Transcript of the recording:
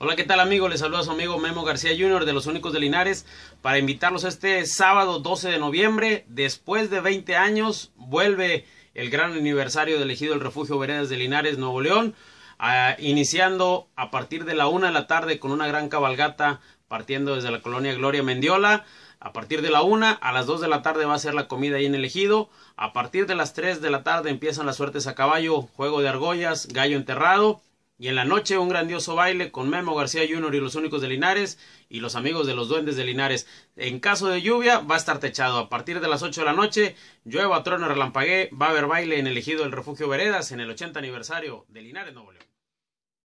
Hola, ¿qué tal amigos? Les saluda su amigo Memo García Jr. de Los Únicos de Linares para invitarlos este sábado 12 de noviembre. Después de 20 años vuelve el gran aniversario del elegido el refugio Veredas de Linares, Nuevo León, ah, iniciando a partir de la 1 de la tarde con una gran cabalgata partiendo desde la colonia Gloria Mendiola. A partir de la 1 a las 2 de la tarde va a ser la comida ahí en el ejido. A partir de las 3 de la tarde empiezan las suertes a caballo, juego de argollas, gallo enterrado. Y en la noche un grandioso baile con Memo García Junior y los únicos de Linares y los amigos de los duendes de Linares. En caso de lluvia va a estar techado. A partir de las 8 de la noche, llueva, trono, relampagué, va a haber baile en el elegido del refugio Veredas en el 80 aniversario de Linares Nuevo León.